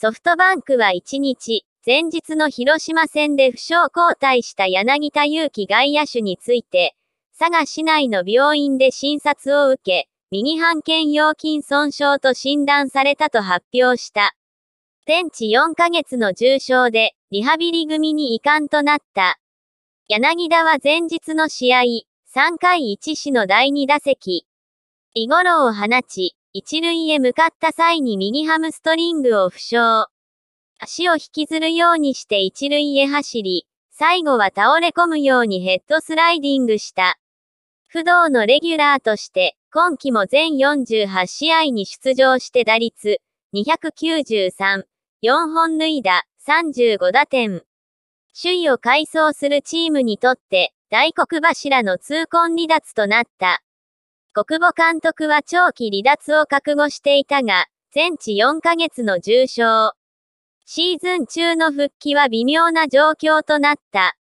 ソフトバンクは1日、前日の広島戦で負傷交代した柳田悠岐外野手について、佐賀市内の病院で診察を受け、右半腱腰筋損傷と診断されたと発表した。全治4ヶ月の重傷で、リハビリ組に遺憾となった。柳田は前日の試合、3回1死の第2打席、イゴロを放ち、一塁へ向かった際に右ハムストリングを負傷。足を引きずるようにして一塁へ走り、最後は倒れ込むようにヘッドスライディングした。不動のレギュラーとして、今季も全48試合に出場して打率、293、4本塁打、35打点。首位を改装するチームにとって、大黒柱の痛恨離脱となった。国母監督は長期離脱を覚悟していたが、全治4ヶ月の重傷。シーズン中の復帰は微妙な状況となった。